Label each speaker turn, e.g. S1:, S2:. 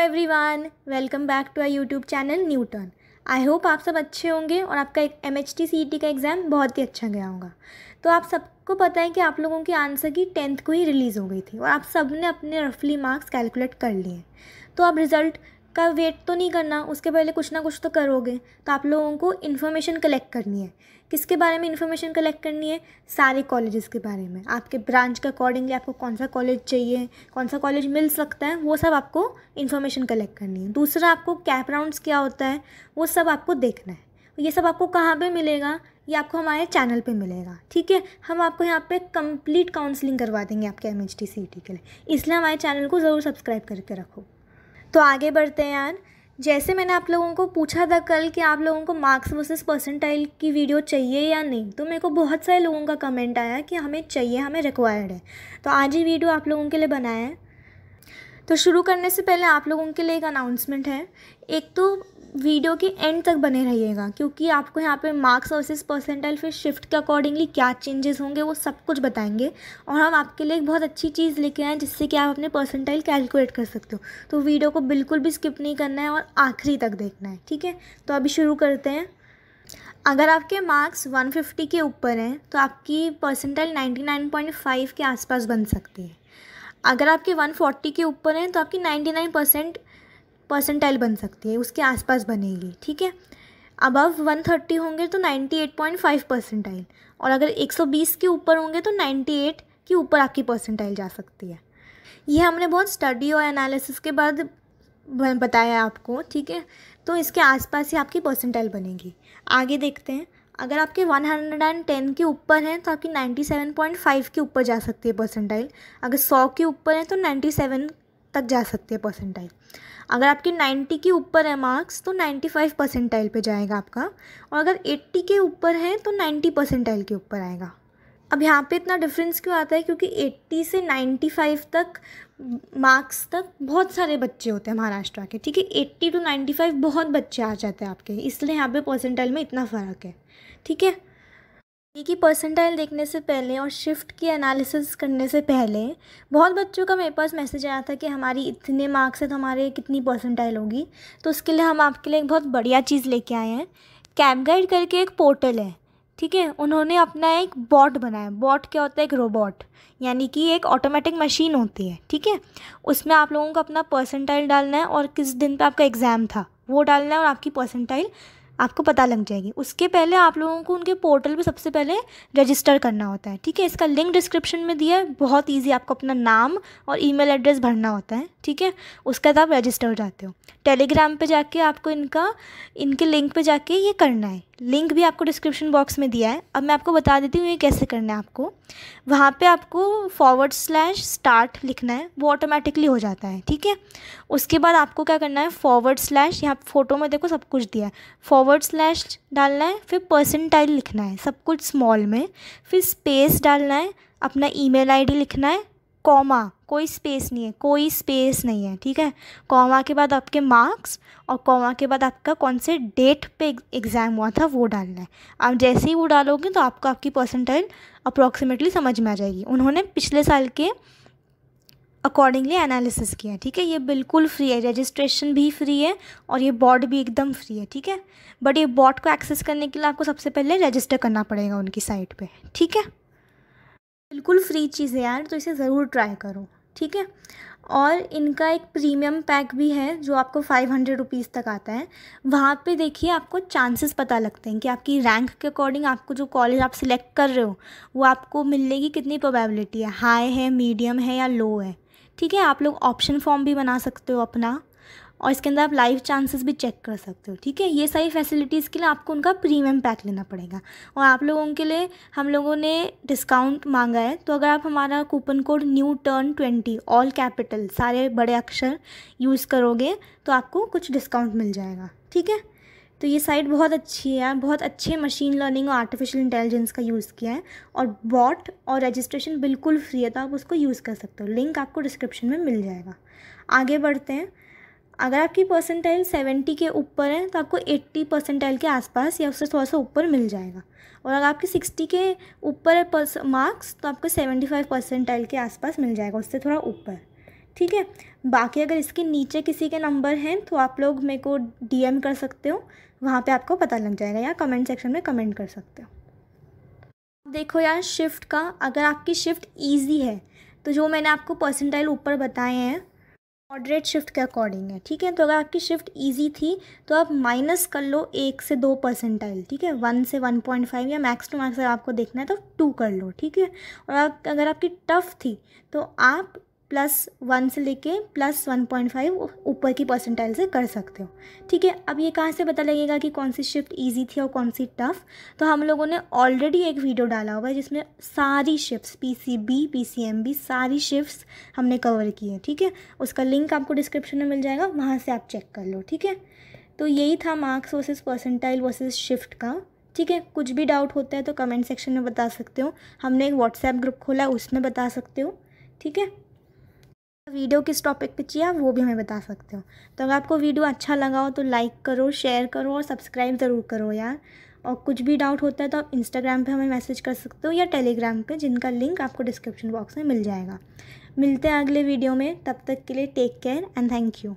S1: every everyone welcome back to our YouTube channel Newton I hope आप सब अच्छे होंगे और आपका M H T CET का एग्ज़ाम बहुत ही अच्छा गया होगा तो आप सबको पता है कि आप लोगों की आंसर की टेंथ को ही रिलीज़ हो गई थी और आप सब ने अपने रफली मार्क्स कैलकुलेट कर लिए तो अब रिज़ल्ट का वेट तो नहीं करना उसके पहले कुछ ना कुछ तो करोगे तो आप लोगों को इन्फॉर्मेशन कलेक्ट करनी है किसके बारे में इन्फॉर्मेशन कलेक्ट करनी है सारे कॉलेजेस के बारे में आपके ब्रांच के अकॉर्डिंगली आपको कौन सा कॉलेज चाहिए कौन सा कॉलेज मिल सकता है वो सब आपको इन्फॉर्मेशन कलेक्ट करनी है दूसरा आपको कैप राउंड्स क्या होता है वो सब आपको देखना है ये सब आपको कहाँ पे मिलेगा ये आपको हमारे चैनल पे मिलेगा ठीक है हम आपको यहाँ पे कंप्लीट काउंसलिंग करवा देंगे आपके एम एच e के लिए इसलिए हमारे चैनल को ज़रूर सब्सक्राइब करके रखो तो आगे बढ़ते हैं यार जैसे मैंने आप लोगों को पूछा था कल कि आप लोगों को मार्क्स वर्सेस परसेंटाइल की वीडियो चाहिए या नहीं तो मेरे को बहुत सारे लोगों का कमेंट आया कि हमें चाहिए हमें रिक्वायर्ड है तो आज ये वीडियो आप लोगों के लिए बनाया है तो शुरू करने से पहले आप लोगों के लिए एक अनाउंसमेंट है एक तो वीडियो के एंड तक बने रहिएगा क्योंकि आपको यहाँ पे मार्क्स वर्सेस परसेंटाइल फिर शिफ्ट के अकॉर्डिंगली क्या चेंजेस होंगे वो सब कुछ बताएंगे और हम आपके लिए एक बहुत अच्छी चीज़ लेके आए हैं जिससे कि आप अपने परसेंटाइल कैलकुलेट कर सकते हो तो वीडियो को बिल्कुल भी स्किप नहीं करना है और आखिरी तक देखना है ठीक है तो अभी शुरू करते हैं अगर आपके मार्क्स 150 के ऊपर हैं तो आपकी परसेंटाइल 99.5 के आसपास बन सकती है अगर आपके 140 के ऊपर हैं तो आपकी 99 परसेंट परसेंटाइल बन सकती है उसके आसपास बनेगी ठीक है अबव वन थर्टी होंगे तो ninety eight point five percentile और अगर एक सौ बीस के ऊपर होंगे तो नाइन्टी एट के ऊपर आपकी परसेंटाइल जा सकती है यह हमने बहुत स्टडी और एनालिसिस के बाद बताया आपको ठीक है तो इसके आसपास ही आपकी परसेंटाइल बनेगी आगे देखते हैं अगर आपके वन हंड्रेड एंड टेन के ऊपर हैं तो आपकी नाइन्टी सेवन पॉइंट फाइव के ऊपर जा सकती है परसेंटाइल अगर सौ के ऊपर हैं तो नाइन्टी सेवन तक जा सकती है परसेंटाइल अगर आपके 90 के ऊपर है मार्क्स तो 95 परसेंटाइल पे जाएगा आपका और अगर 80 के ऊपर है तो 90 परसेंटाइल के ऊपर आएगा अब यहाँ पे इतना डिफरेंस क्यों आता है क्योंकि 80 से 95 तक मार्क्स तक बहुत सारे बच्चे होते हैं महाराष्ट्र के ठीक है 80 टू 95 बहुत बच्चे आ जाते हैं आपके इसलिए यहाँ पे परसेंटाइल में इतना फ़र्क है ठीक है ई की पर्सेंटाइल देखने से पहले और शिफ्ट की एनालिसिस करने से पहले बहुत बच्चों का मेरे पास मैसेज आया था कि हमारी इतने मार्क्स है तो हमारे कितनी पर्सेंटाइल होगी तो उसके लिए हम आपके लिए एक बहुत बढ़िया चीज़ लेके आए हैं कैब गाइड करके एक पोर्टल है ठीक है उन्होंने अपना एक बॉट बनाया बॉट क्या होता है एक रोबोट यानी कि एक ऑटोमेटिक मशीन होती है ठीक है उसमें आप लोगों को अपना पर्सेंटाइल डालना है और किस दिन पर आपका एग्ज़ाम था वो डालना है और आपकी पर्सेंटाइल आपको पता लग जाएगी उसके पहले आप लोगों को उनके पोर्टल पे सबसे पहले रजिस्टर करना होता है ठीक है इसका लिंक डिस्क्रिप्शन में दिया है बहुत ईजी आपको अपना नाम और ईमेल एड्रेस भरना होता है ठीक है उसके बाद आप रजिस्टर हो जाते हो टेलीग्राम पे जाके आपको इनका इनके लिंक पे जाके ये करना है लिंक भी आपको डिस्क्रिप्शन बॉक्स में दिया है अब मैं आपको बता देती हूँ ये कैसे करना है आपको वहाँ पर आपको फॉरवर्ड स्लैश स्टार्ट लिखना है वो ऑटोमेटिकली हो जाता है ठीक है उसके बाद आपको क्या करना है फॉरवर्ड स्लैश यहाँ फ़ोटो में देखो सब कुछ दिया है फॉरवर्ड फॉरवर्ड स्लैश डालना है फिर परसेंटाइल लिखना है सब कुछ स्मॉल में फिर स्पेस डालना है अपना ईमेल आईडी लिखना है कॉमा कोई स्पेस नहीं है कोई स्पेस नहीं है ठीक है कॉमा के बाद आपके मार्क्स और कॉमा के बाद आपका कौन से डेट पे एग्ज़ाम हुआ था वो डालना है आप जैसे ही वो डालोगे तो आपको आपकी परसेंटाइल अप्रॉक्सीमेटली समझ में आ जाएगी उन्होंने पिछले साल के अकॉर्डिंगली एनालिसिस किया ठीक है ये बिल्कुल फ्री है रजिस्ट्रेशन भी फ्री है और ये बॉट भी एकदम फ्री है ठीक है बट ये बॉट को एक्सेस करने के लिए आपको सबसे पहले रजिस्टर करना पड़ेगा उनकी साइट पर ठीक है बिल्कुल फ्री चीज़ है यार तो इसे ज़रूर ट्राई करो ठीक है और इनका एक प्रीमियम पैक भी है जो आपको फाइव हंड्रेड रुपीज़ तक आता है वहाँ पे देखिए आपको चांसेस पता लगते हैं कि आपकी रैंक के अकॉर्डिंग आपको जो कॉलेज आप सिलेक्ट कर रहे हो वो आपको मिलने की कितनी प्रोबेबिलिटी है हाई है मीडियम है या लो है ठीक है आप लोग ऑप्शन फॉर्म भी बना सकते हो अपना और इसके अंदर आप लाइव चांसेस भी चेक कर सकते हो ठीक है ये सारी फैसिलिटीज़ के लिए आपको उनका प्रीमियम पैक लेना पड़ेगा और आप लोगों के लिए हम लोगों ने डिस्काउंट मांगा है तो अगर आप हमारा coupon code Newton twenty all capital सारे बड़े अक्षर यूज़ करोगे तो आपको कुछ डिस्काउंट मिल जाएगा ठीक है तो ये साइट बहुत अच्छी है बहुत अच्छे मशीन लर्निंग और आर्टिफिशियल इंटेलिजेंस का यूज़ किया है और बॉट और रजिस्ट्रेशन बिल्कुल फ्री है तो आप उसको यूज़ कर सकते हो लिंक आपको डिस्क्रिप्शन में मिल जाएगा आगे बढ़ते हैं अगर आपकी परसेंटाइल सेवेंटी के ऊपर है तो आपको एट्टी परसेंटाइल के आसपास या उससे थोड़ा सा ऊपर मिल जाएगा और अगर आपकी सिक्सटी के ऊपर है मार्क्स तो आपको सेवेंटी फाइव परसेंटाइल के आसपास मिल जाएगा उससे थोड़ा ऊपर ठीक है बाकी अगर इसके नीचे किसी के नंबर हैं तो आप लोग मेरे को डीएम कर सकते हो वहाँ पे आपको पता लग जाएगा या कमेंट सेक्शन में कमेंट कर सकते हो देखो यार शिफ्ट का अगर आपकी शिफ्ट ईजी है तो जो मैंने आपको परसेंटाइल ऊपर बताए हैं मॉडरेट शिफ्ट के अकॉर्डिंग है ठीक है तो अगर आपकी शिफ्ट इजी थी तो आप माइनस कर लो एक से दो परसेंटाइल ठीक है वन से वन पॉइंट फाइव या मैक्स टू मैक्स अगर आपको देखना है तो टू कर लो ठीक है और आप अगर आपकी टफ थी तो आप प्लस वन से लेके प्लस वन पॉइंट फाइव ऊपर की परसेंटाइल से कर सकते हो ठीक है अब ये कहाँ से पता लगेगा कि कौन सी शिफ्ट इजी थी और कौन सी टफ तो हम लोगों ने ऑलरेडी एक वीडियो डाला हुआ है जिसमें सारी शिफ्ट्स पीसीबी पीसीएमबी सारी शिफ्ट्स हमने कवर की है ठीक है उसका लिंक आपको डिस्क्रिप्शन में मिल जाएगा वहाँ से आप चेक कर लो ठीक है तो यही था marks versus percentile versus shift का ठीक है कुछ भी डाउट होता है तो कमेंट सेक्शन में बता सकते हो हमने एक व्हाट्सएप ग्रुप खोला है उसमें बता सकते हो ठीक है वीडियो किस टॉपिक पे चाहिए आप वो भी हमें बता सकते हो तो अगर आपको वीडियो अच्छा लगा हो तो लाइक करो शेयर करो और सब्सक्राइब ज़रूर करो यार और कुछ भी डाउट होता है तो आप इंस्टाग्राम पे हमें मैसेज कर सकते हो या टेलीग्राम पे जिनका लिंक आपको डिस्क्रिप्शन बॉक्स में मिल जाएगा मिलते हैं अगले वीडियो में तब तक के लिए take care and thank you